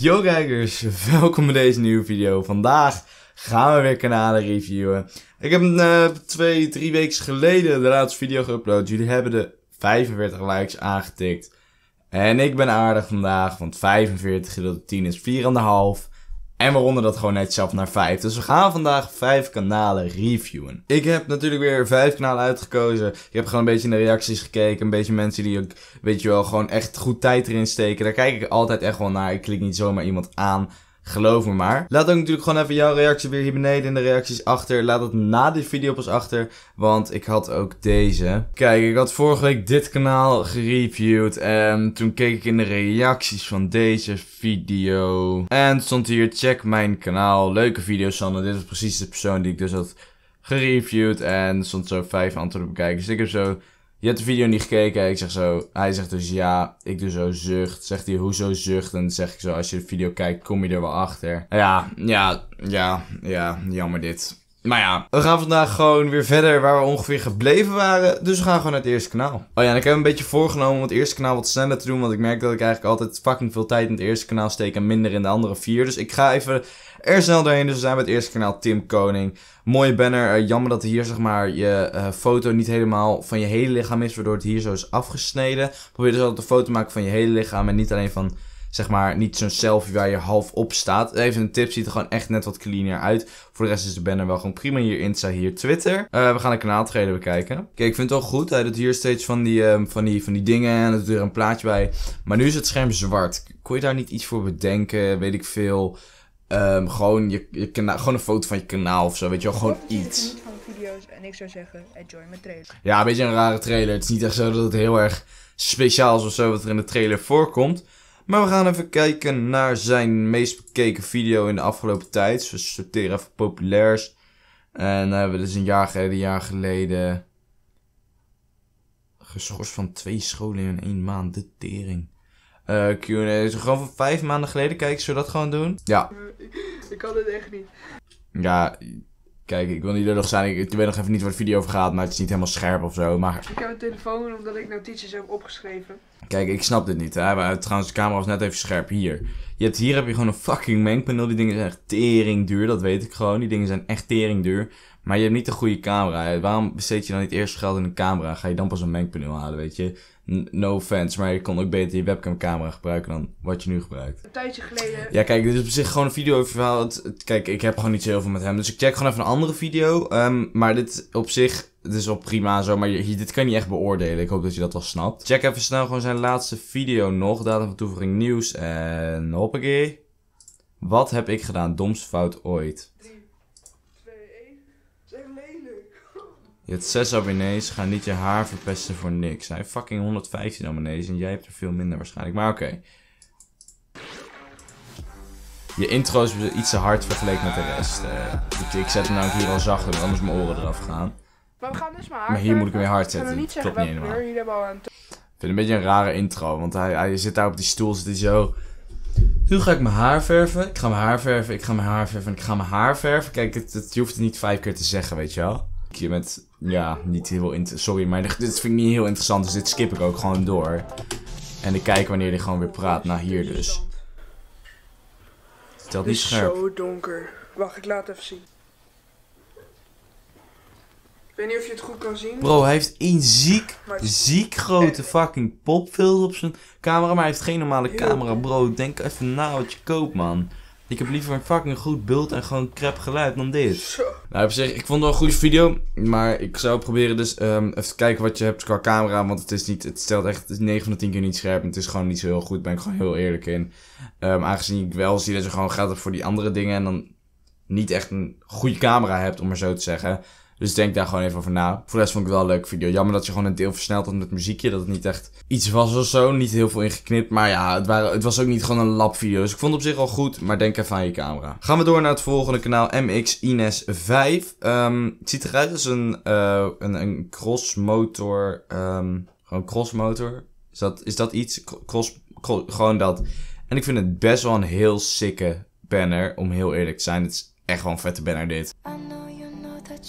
Yo kijkers, welkom bij deze nieuwe video. Vandaag gaan we weer kanalen reviewen. Ik heb uh, twee, drie weken geleden de laatste video geüpload. Jullie hebben de 45 likes aangetikt. En ik ben aardig vandaag, want 45 gedeeld 10 is 4,5. En waaronder dat gewoon net zelf naar 5. Dus we gaan vandaag 5 kanalen reviewen. Ik heb natuurlijk weer 5 kanalen uitgekozen. Ik heb gewoon een beetje in de reacties gekeken. Een beetje mensen die ook, weet je wel, gewoon echt goed tijd erin steken. Daar kijk ik altijd echt wel naar. Ik klik niet zomaar iemand aan. Geloof me maar. Laat ook natuurlijk gewoon even jouw reactie weer hier beneden in de reacties achter. Laat het na dit video pas achter, want ik had ook deze. Kijk, ik had vorige week dit kanaal gereviewd en toen keek ik in de reacties van deze video. En stond hier, check mijn kanaal, leuke video's Sanne. Dit was precies de persoon die ik dus had gereviewd en stond zo vijf antwoorden bekijken. Dus ik heb zo je hebt de video niet gekeken. Ik zeg zo, hij zegt dus ja, ik doe zo zucht. Zegt hij, hoezo zucht? En dan zeg ik zo, als je de video kijkt, kom je er wel achter. Ja, ja, ja, ja, jammer dit. Maar ja, we gaan vandaag gewoon weer verder waar we ongeveer gebleven waren. Dus we gaan gewoon naar het eerste kanaal. Oh ja, en ik heb een beetje voorgenomen om het eerste kanaal wat sneller te doen. Want ik merk dat ik eigenlijk altijd fucking veel tijd in het eerste kanaal steek en minder in de andere vier. Dus ik ga even er snel doorheen. Dus we zijn bij het eerste kanaal Tim Koning. Mooie banner. Eh, jammer dat hier zeg maar je eh, foto niet helemaal van je hele lichaam is. Waardoor het hier zo is afgesneden. Probeer dus altijd een foto te maken van je hele lichaam en niet alleen van zeg maar, niet zo'n selfie waar je half op staat. Even een tip, ziet er gewoon echt net wat cleaner uit. Voor de rest is de banner wel gewoon prima. Hier Insta, hier Twitter. Eh, we gaan de kanaaltreden bekijken. Kijk, ik vind het wel goed. Hij doet hier steeds van die, ehm, van die, van die dingen en er doet er een plaatje bij. Maar nu is het scherm zwart. Kon je daar niet iets voor bedenken? Weet ik veel. Ehm, gewoon, je, je kan gewoon een foto van je kanaal of zo, weet je wel, gewoon iets. video's en ik zou zeggen, enjoy my trailer. Ja, een beetje een rare trailer. Het is niet echt zo dat het heel erg speciaal is of zo wat er in de trailer voorkomt. Maar we gaan even kijken naar zijn meest bekeken video in de afgelopen tijd. Dus we sorteren even populairs. En we hebben dus een jaar geleden, jaar geleden geschorst van twee scholen in één maand. De tering. Uh, eh, Q&A gewoon van vijf maanden geleden. Kijk, zullen we dat gewoon doen? Ja. Ik kan het echt niet. Ja, Kijk, ik wil niet lullig zijn. Ik, weet nog even niet waar de video over gaat, maar het is niet helemaal scherp of zo. Maar... Ik heb een telefoon omdat ik notities heb opgeschreven. Kijk, ik snap dit niet. Hè? Eh, trouwens, de camera was net even scherp. Hier. Je hebt, hier heb je gewoon een fucking mengpaneel. Die dingen zijn echt tering duur, dat weet ik gewoon. Die dingen zijn echt tering duur. Maar je hebt niet de goede camera. Waarom besteed je dan niet eerst geld in een camera? Ga je dan pas een mengpaneel halen, weet je? No offense, maar je kon ook beter je webcamcamera gebruiken dan wat je nu gebruikt. Een tijdje geleden. Ja, kijk, dit is op zich gewoon een video over verhaal. Kijk, ik heb gewoon niet zo heel veel met hem. Dus ik check gewoon even een andere video. Um, maar dit op zich, het is wel prima zo. Maar je, dit kan je niet echt beoordelen. Ik hoop dat je dat wel snapt. Check even snel gewoon zijn laatste video nog. Datum van toevoeging nieuws en hoppakee. Wat heb ik gedaan? Domste fout ooit. Je hebt 6 abonnees, ga niet je haar verpesten voor niks. Hij heeft fucking 115 abonnees en jij hebt er veel minder waarschijnlijk. Maar oké. Je intro is iets te hard vergeleken met de rest. Eh. ik zet hem nou hier al zachter, anders mijn oren eraf gaan. Maar, we gaan dus maar, maar hier moet ik hem weer hard zetten. klopt niet helemaal. Ik vind het een beetje een rare intro, want hij, hij zit daar op die stoel, zit hij zo... Nu ga ik mijn haar verven. Ik ga mijn haar verven. Ik ga mijn haar verven. Ik ga mijn haar verven. Kijk, het, het, je hoeft het niet vijf keer te zeggen, weet je wel. Hier met ja, niet heel interessant. Sorry, maar dit vind ik niet heel interessant, dus dit skip ik ook gewoon door. En ik kijk wanneer hij gewoon weer praat, naar hier dus. Het is niet scherp. zo donker. Wacht, ik laat even zien. Ik weet niet of je het goed kan zien. Bro, hij heeft een ziek, ziek grote eh, eh. fucking popfilter op zijn camera. Maar hij heeft geen normale camera, bro. Denk even na wat je koopt, man. Ik heb liever een fucking goed beeld en gewoon crap geluid dan dit. Nou, op zich, ik vond het wel een goede video. Maar ik zou proberen dus um, even kijken wat je hebt qua camera. Want het is niet, het stelt echt, het is 9 van de 10 keer niet scherp. En het is gewoon niet zo heel goed, ben ik gewoon heel eerlijk in. Ehm, aangezien ik wel zie dat je gewoon gaat voor die andere dingen. En dan niet echt een goede camera hebt, om maar zo te zeggen. Dus denk daar gewoon even over na. Voor de rest vond ik het wel een leuke video. Jammer dat je gewoon een deel versneld had met muziekje. Dat het niet echt iets was of zo. Niet heel veel ingeknipt. Maar ja, het, waren, het was ook niet gewoon een lab video. Dus ik vond het op zich al goed. Maar denk even aan je camera. Gaan we door naar het volgende kanaal. MX Ines 5. Um, ehm, het ziet eruit als een, uh, een, een crossmotor. Um, gewoon crossmotor. Is dat, is dat iets? Cross, gewoon dat. En ik vind het best wel een heel sikke banner. Om heel eerlijk te zijn. Het is echt gewoon een vette banner dit. Ik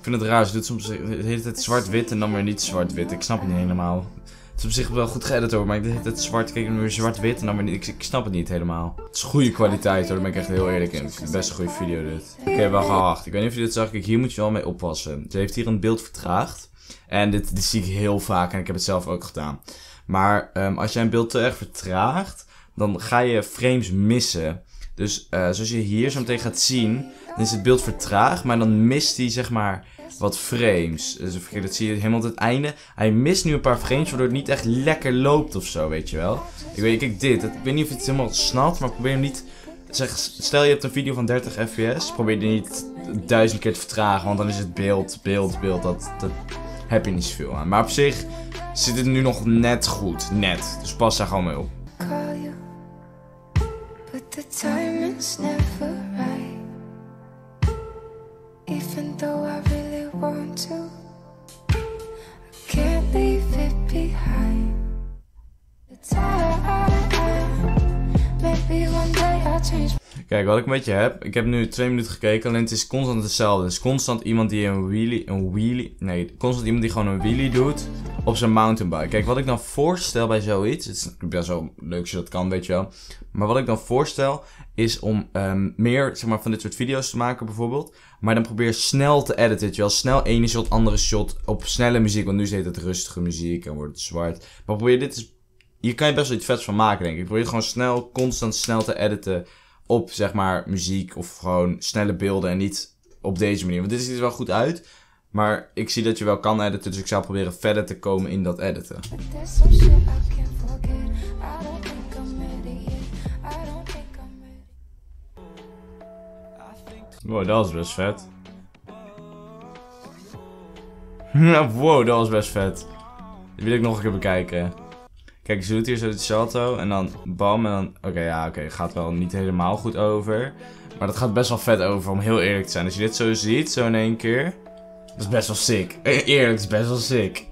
vind het raar, ze doet soms de hele tijd zwart-wit en dan weer niet zwart-wit. Ik snap het niet helemaal. Het is op zich wel goed geëdit hoor, maar ik deed het zwart, kijk, weer zwart-wit en dan weer niet. Ik, ik, snap het niet helemaal. Het is goede kwaliteit hoor, daar ben ik echt heel eerlijk in. Het best een goede video dit. Oké, okay, wel gehaagd. Ik weet niet of je dit zag, kijk, hier moet je wel mee oppassen. Ze heeft hier een beeld vertraagd. En dit, zie ik heel vaak en ik heb het zelf ook gedaan. Maar ehm, als jij een beeld te erg vertraagt, dan ga je frames missen. Dus eh, zoals je hier zo meteen gaat zien, dan is het beeld vertraagd, maar dan mist hij zeg maar wat frames. Dus dat zie je helemaal tot het einde. Hij mist nu een paar frames, waardoor het niet echt lekker loopt of zo, weet je wel. Ik weet, kijk dit, ik weet niet of je het helemaal snapt, maar probeer hem niet... Zeg, stel je hebt een video van 30 fps, probeer die niet duizend keer te vertragen, want dan is het beeld, beeld, beeld, dat, dat heb je niet zoveel aan. Maar op zich zit het nu nog net goed, net. Dus pas daar gewoon mee op. The timing's never right Even though I really want to Kijk, wat ik met je heb, ik heb nu twee minuten gekeken, alleen het is constant hetzelfde. Het is constant iemand die een wheelie, een wheelie, nee, constant iemand die gewoon een wheelie doet op zijn mountainbike. Kijk, wat ik dan voorstel bij zoiets, het is best wel leuk als je dat kan, weet je wel. Maar wat ik dan voorstel, is om ehm, meer, zeg maar, van dit soort video's te maken bijvoorbeeld. Maar dan probeer snel te editen, je wel. Snel ene shot, andere shot, op snelle muziek, want nu zit het rustige muziek en wordt het zwart. Maar probeer dit, Je hier kan je best wel iets vets van maken, denk ik. Probeer het gewoon snel, constant snel te editen op zeg maar muziek of gewoon snelle beelden en niet op deze manier. Want dit ziet er wel goed uit, maar ik zie dat je wel kan editen, dus ik zou proberen verder te komen in dat editen. Wow, dat was best vet. wow, dat was best vet. Die wil ik nog een keer bekijken. Kijk, ze doet hier zo het salto en dan bam en dan... Oké, ja, oké, gaat wel niet helemaal goed over. Maar dat gaat best wel vet over, om heel eerlijk te zijn. Als je dit zo ziet, zo in één keer... Dat is best wel sick. Eh, eerlijk, is best wel sick.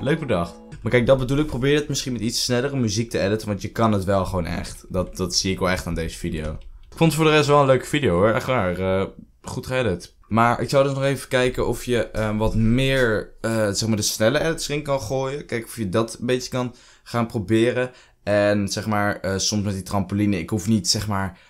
Leuk bedacht. Maar kijk, dat bedoel ik. Probeer het misschien met iets snellere muziek te editen. Want je kan het wel gewoon echt. Dat, dat zie ik wel echt aan deze video. Ik vond het voor de rest wel een leuke video hoor. Echt waar. Eh, goed geëdit. Maar ik zou dus nog even kijken of je um, wat meer uh, zeg maar de snelle edits erin kan gooien. Kijken of je dat een beetje kan gaan proberen. En zeg maar, uh, soms met die trampoline, ik hoef niet zeg maar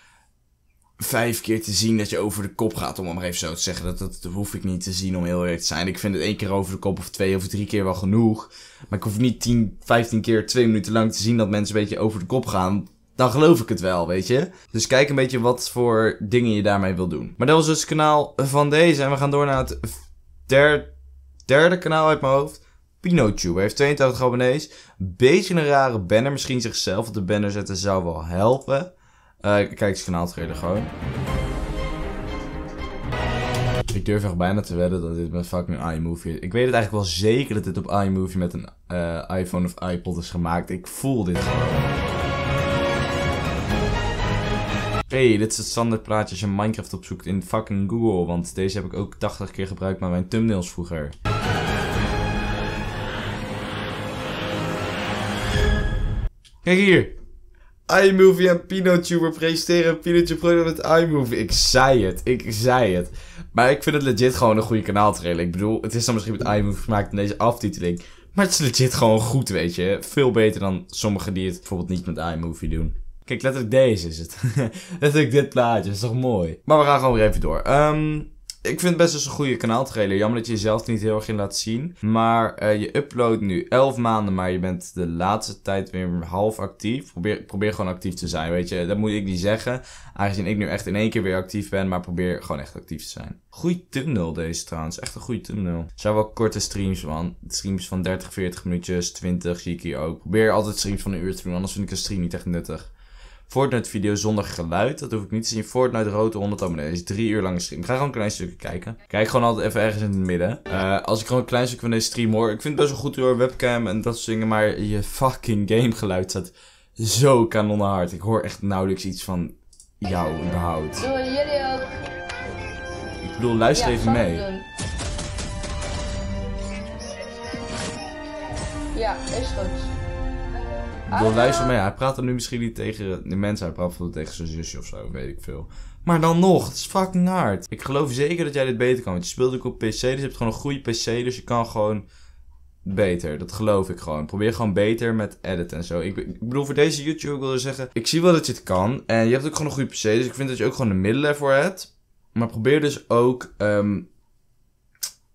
vijf keer te zien dat je over de kop gaat, om het maar even zo te zeggen. Dat, dat, hoef ik niet te zien, om heel eerlijk te zijn. Ik vind het één keer over de kop of twee of drie keer wel genoeg. Maar ik hoef niet tien, vijftien keer twee minuten lang te zien dat mensen een beetje over de kop gaan dan geloof ik het wel, weet je. Dus kijk een beetje wat voor dingen je daarmee wil doen. Maar dat was dus het kanaal van deze. En we gaan door naar het derde kanaal uit mijn hoofd. PinoTube heeft 82 abonnees. Beetje een rare banner. Misschien zichzelf op de banner zetten zou wel helpen. Uh, kijk eens kanaal treden gewoon. Ik durf echt bijna te wedden dat dit met fucking iMovie is. Ik weet het eigenlijk wel zeker dat dit op iMovie met een eh, iPhone of iPod is gemaakt. Ik voel dit gewoon. Hey, dit is het standaard als je Minecraft opzoekt in fucking Google, want deze heb ik ook 80 keer gebruikt bij mijn thumbnails vroeger. Kijk hier! iMovie en Pinotuber presenteren Pinotube Product met iMovie. Ik zei het, ik zei het. Maar ik vind het legit gewoon een goede kanaaltrailer. Ik bedoel, het is dan misschien met iMovie gemaakt in deze aftiteling. Maar het is legit gewoon goed, weet je. Veel beter dan sommigen die het bijvoorbeeld niet met iMovie doen. Kijk, letterlijk deze is het. letterlijk dit plaatje, is toch mooi? Maar we gaan gewoon weer even door. Ehm, ik vind het best wel dus een goede kanaaltrailer. Jammer dat je jezelf niet heel erg in laat zien. Maar eh, je uploadt nu 11 maanden, maar je bent de laatste tijd weer half actief. Probeer, probeer gewoon actief te zijn, weet je. Dat moet ik niet zeggen. Aangezien ik nu echt in één keer weer actief ben, maar probeer gewoon echt actief te zijn. Goeie thumbnail deze trouwens. Echt een goede thumbnail. Zijn wel korte streams, man. Streams van 30, 40 minuutjes, 20 zie ik hier ook. Probeer altijd streams van een uur te doen, anders vind ik een stream niet echt nuttig. Fortnite video zonder geluid. Dat hoef ik niet te zien. Fortnite rood 100 abonnees. Is drie uur lange stream. Ik ga gewoon een klein stukje kijken. Kijk gewoon altijd even ergens in het midden. Eh, als ik gewoon een klein stukje van deze stream hoor. Ik vind het best wel goed door webcam en dat soort dingen. Maar je fucking game geluid staat zo kanonnenhard. Ik hoor echt nauwelijks iets van jou überhaupt. Doei, jullie ook. Ik bedoel, luister even mee. Ja, is goed. Ik bedoel, luister maar, hij praat er nu misschien niet tegen de mensen, hij praat bijvoorbeeld tegen zijn zusje of zo, weet ik veel. Maar dan nog, het is fucking hard. Ik geloof zeker dat jij dit beter kan, want je speelt ook op PC, dus je hebt gewoon een goede PC, dus je kan gewoon beter. Dat geloof ik gewoon. Probeer gewoon beter met edit en zo. Ik, ik bedoel, voor deze YouTube wil ik zeggen, ik zie wel dat je het kan. En je hebt ook gewoon een goede PC, dus ik vind dat je ook gewoon de middelen ervoor hebt. Maar probeer dus ook ehm,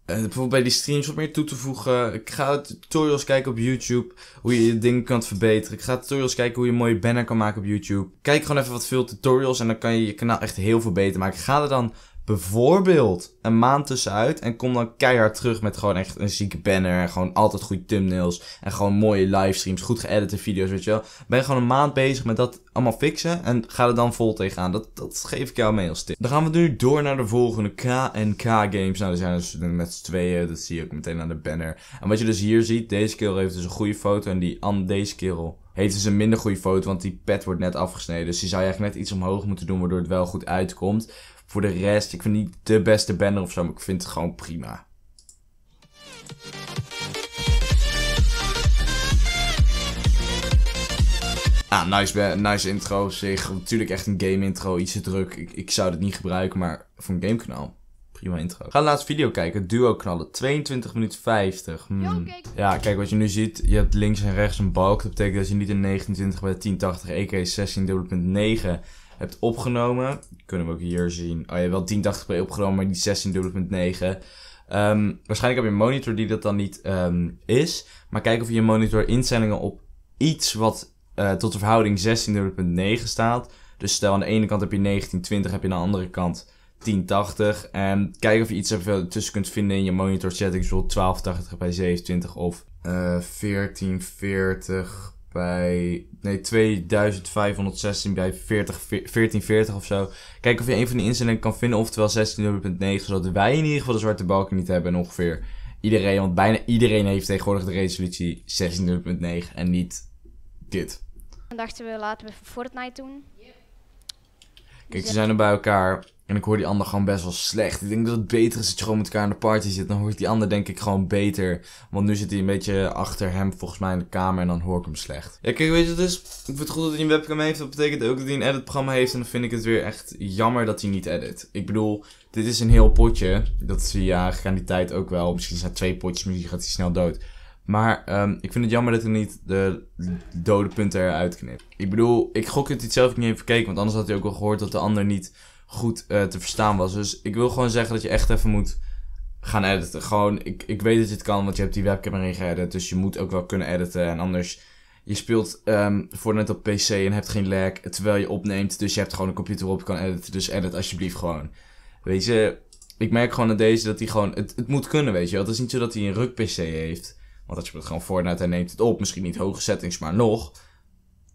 uh, bijvoorbeeld bij die streams wat meer toe te voegen. Ik ga tutorials kijken op YouTube. Hoe je je dingen kan verbeteren. Ik ga tutorials kijken hoe je een mooie banner kan maken op YouTube. Kijk gewoon even wat veel tutorials en dan kan je je kanaal echt heel veel beter maken. Ga er dan bijvoorbeeld een maand tussenuit. En kom dan keihard terug met gewoon echt een zieke banner. En gewoon altijd goede thumbnails. En gewoon mooie livestreams. Goed geëdite video's, weet je wel. Ben je gewoon een maand bezig met dat allemaal fixen. En ga er dan vol tegenaan. Dat, dat geef ik jou mee als tip. Dan gaan we nu door naar de volgende KNK games. Nou, die zijn dus met z'n tweeën. Dat zie je ook meteen aan de banner. En wat je dus hier ziet. Deze kerel heeft dus een goede foto. En die aan deze kerel heeft dus een minder goede foto, want die pet wordt net afgesneden. Dus die zou je eigenlijk net iets omhoog moeten doen, waardoor het wel goed uitkomt. Voor de rest, ik vind niet de beste banner of zo, maar ik vind het gewoon prima. Ah, nice, nice intro zich. Natuurlijk echt een game intro, iets te druk. Ik, ik zou dit niet gebruiken, maar voor een gamekanaal. Prima intro. Ga de laatste video kijken. Duo knallen. 22 minuten 50. Hmm. Ja, kijk wat je nu ziet. Je hebt links en rechts een balk. Dat betekent dat je niet een 29 bij 1080 EK 16.9 hebt opgenomen. Kunnen we ook hier zien. Oh, ja, wel 1080p opgenomen, maar die 16,9. Ehm, waarschijnlijk heb je een monitor die dat dan niet ehm, is. Maar kijk of je monitor instellingen op iets wat eh, tot de verhouding 16,9 staat. Dus stel aan de ene kant heb je 1920, heb je aan de andere kant 1080. En kijk of je iets tussen kunt vinden in je monitor settings, bijvoorbeeld 1280 bij 27 of uh, eh, 1440 bij nee, 2516 bij 40, 1440 of zo. Kijk of je een van die instellingen kan vinden, oftewel 16.9, zodat wij in ieder geval de zwarte balken niet hebben en ongeveer iedereen, want bijna iedereen heeft tegenwoordig de resolutie 16.9 en niet dit. Dan dachten we laten we Fortnite doen. Kijk, ze zijn er bij elkaar. En ik hoor die ander gewoon best wel slecht. Ik denk dat het beter is dat je gewoon met elkaar in de party zit. Dan hoor ik die ander denk ik gewoon beter. Want nu zit hij een beetje achter hem volgens mij in de kamer en dan hoor ik hem slecht. Ja, kijk, weet je dus Ik vind het goed dat hij een webcam heeft. Dat betekent ook dat hij een editprogramma heeft. En dan vind ik het weer echt jammer dat hij niet edit. Ik bedoel, dit is een heel potje. Dat zie je eigenlijk aan die tijd ook wel. Misschien zijn twee potjes, misschien gaat hij snel dood. Maar um, ik vind het jammer dat hij niet de dode punten eruit knipt. Ik bedoel, ik gok dat hij het zelf niet even gekeken. Want anders had hij ook wel gehoord dat de ander niet goed eh, te verstaan was. Dus ik wil gewoon zeggen dat je echt even moet gaan editen. Gewoon, ik, ik weet dat je het kan, want je hebt die webcam erin geëdit. Dus je moet ook wel kunnen editen. En anders, je speelt um, Fortnite op PC en hebt geen lag terwijl je opneemt. Dus je hebt gewoon een computer op, je kan editen. Dus edit alsjeblieft gewoon. Weet je, ik merk gewoon aan deze dat hij gewoon, het, het moet kunnen, weet je Het is niet zo dat hij een ruk PC heeft. Want als je het gewoon Fortnite en neemt het op, misschien niet hoge settings, maar nog.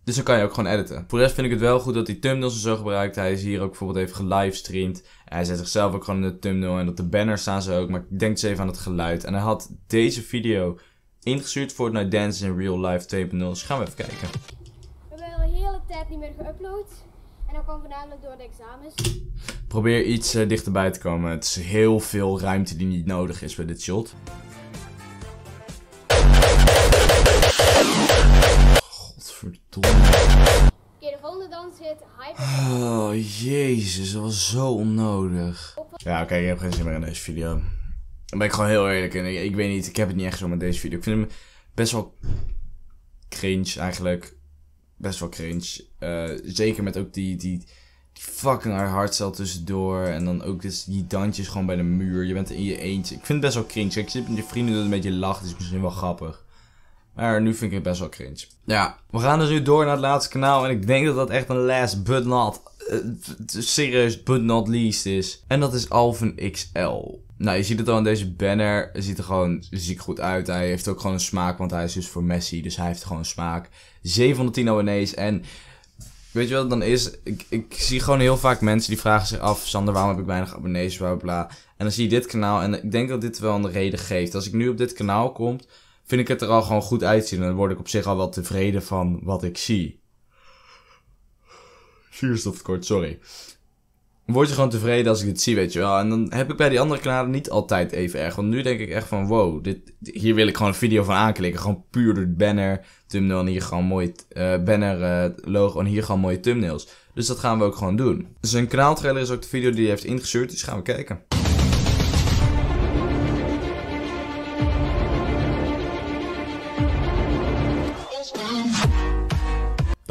Dus dan kan je ook gewoon editen. Voor de rest vind ik het wel goed dat hij thumbnails en zo gebruikt. Hij is hier ook bijvoorbeeld even gelivestreamd. Hij zet zichzelf ook gewoon in de thumbnail en op de banner staan ze ook. Maar ik denk eens dus even aan het geluid. En hij had deze video ingestuurd voor Night Dance in Real Life 2.0. Dus gaan we even kijken. We hebben al een hele tijd niet meer geüpload. En dat kwam voornamelijk door de examens. Probeer iets eh, dichterbij te komen. Het is heel veel ruimte die niet nodig is bij dit shot. Oké, de volgende dans zit Oh, jezus, dat was zo onnodig. Ja, oké, ik heb geen zin meer in deze video. Dan ben ik gewoon heel eerlijk en Ik, weet niet, ik heb het niet echt zo met deze video. Ik vind hem best wel cringe eigenlijk. Best wel cringe. Eh, zeker met ook die, die, die fucking hardcel tussendoor. En dan ook dus die dansjes gewoon bij de muur. Je bent in je eentje. Ik vind het best wel cringe. Ik zit met je vrienden, doet een beetje lachen. Dus is misschien wel grappig. Maar nu vind ik het best wel cringe. Ja, we gaan dus nu door naar het laatste kanaal. En ik denk dat dat echt een last but not... Uh, serieus, but not least is. En dat is Alvin XL. Nou, je ziet het al in deze banner. Hij ziet er gewoon ziek goed uit. Hij heeft ook gewoon een smaak, want hij is dus voor Messi. Dus hij heeft gewoon een smaak. 710 abonnees en... Weet je wat het dan is? Ik, ik zie gewoon heel vaak mensen die vragen zich af... Sander, waarom heb ik weinig abonnees? bla, bla. En dan zie je dit kanaal en ik denk dat dit wel een reden geeft. Als ik nu op dit kanaal kom vind ik het er al gewoon goed uitzien. En dan word ik op zich al wel tevreden van wat ik zie. kort, sorry. Word je gewoon tevreden als ik het zie, weet je wel. En dan heb ik bij die andere kanalen niet altijd even erg. Want nu denk ik echt van, wow, dit, hier wil ik gewoon een video van aanklikken. Gewoon puur door het banner, thumbnail en hier gewoon mooi uh, eh, banner, eh, logo en hier gewoon mooie thumbnails. Dus dat gaan we ook gewoon doen. Zijn dus kanaaltrailer is ook de video die hij heeft ingestuurd, dus gaan we kijken.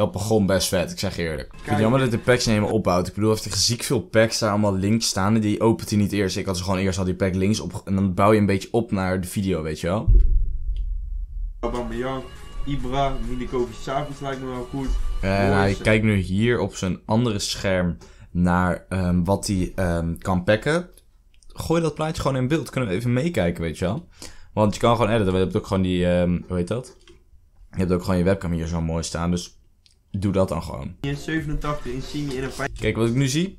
Dat begon best vet, ik zeg eerlijk. Ik vind het jammer dat de packs niet helemaal opbouwt. Ik bedoel, heeft er ziek veel packs daar allemaal links staan. En die opent hij niet eerst. Ik had ze gewoon eerst al die pack links op. En dan bouw je een beetje op naar de video, weet je wel. Aubameyang, Ibra, Milikovic, s'avonds lijkt me wel goed. En eh, nou, hij kijkt nu hier op zijn andere scherm naar ehm, wat hij ehm, kan packen. Gooi dat plaatje gewoon in beeld. Kunnen we even meekijken, weet je wel. Want je kan gewoon editen. We hebben ook gewoon die, um, hoe heet dat? Je hebt ook gewoon je webcam hier zo mooi staan. Dus doe dat dan gewoon. 87 in een Kijk wat ik nu zie.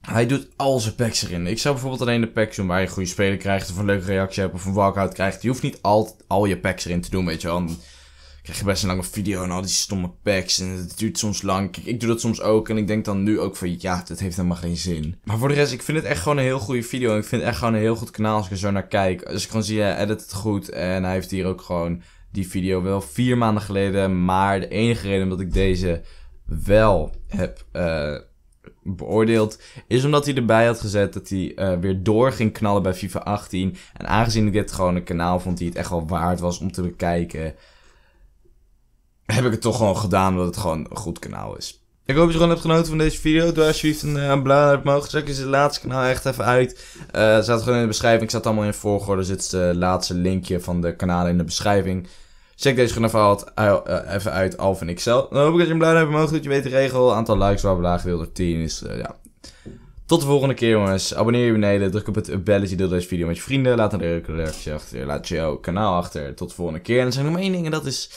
Hij doet al zijn packs erin. Ik zou bijvoorbeeld alleen de packs doen waar je goede speler krijgt of een leuke reactie hebt of een walkout krijgt. Je hoeft niet al, al je packs erin te doen, weet je wel. Dan krijg je best een lange video en al die stomme packs en het duurt soms lang. Kijk, ik doe dat soms ook en ik denk dan nu ook van ja, dat heeft helemaal geen zin. Maar voor de rest, ik vind het echt gewoon een heel goede video en ik vind het echt gewoon een heel goed kanaal als ik er zo naar kijk. Als ik gewoon zie, hij edit het goed en hij heeft hier ook gewoon die video wel vier maanden geleden. Maar de enige reden dat ik deze wel heb eh, beoordeeld, is omdat hij erbij had gezet dat hij eh, weer door ging knallen bij FIFA 18. En aangezien ik dit gewoon een kanaal vond die het echt wel waard was om te bekijken, heb ik het toch gewoon gedaan omdat het gewoon een goed kanaal is. Ik hoop dat je gewoon hebt genoten van deze video. Doe alsjeblieft een, eh, een blauw omhoog. Check eens het laatste kanaal echt even uit. Uh, staat gewoon in de beschrijving. Ik zat allemaal in volgorde. Er zit het laatste linkje van de kanalen in de beschrijving. Check deze gewoon even uit, eh, Alf en Excel. Dan hoop ik dat je een blauw omhoog doet. Je weet de regel. Aantal likes waar we laag 10 is, ja. Tot de volgende keer jongens. Abonneer je beneden. Druk op het belletje. Deel deze video met je vrienden. Laat een reactie achter. Laat jouw kanaal achter. Tot de volgende keer. En er zijn nog maar één ding en dat is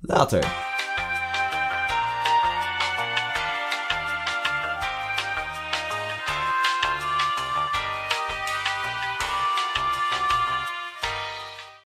later.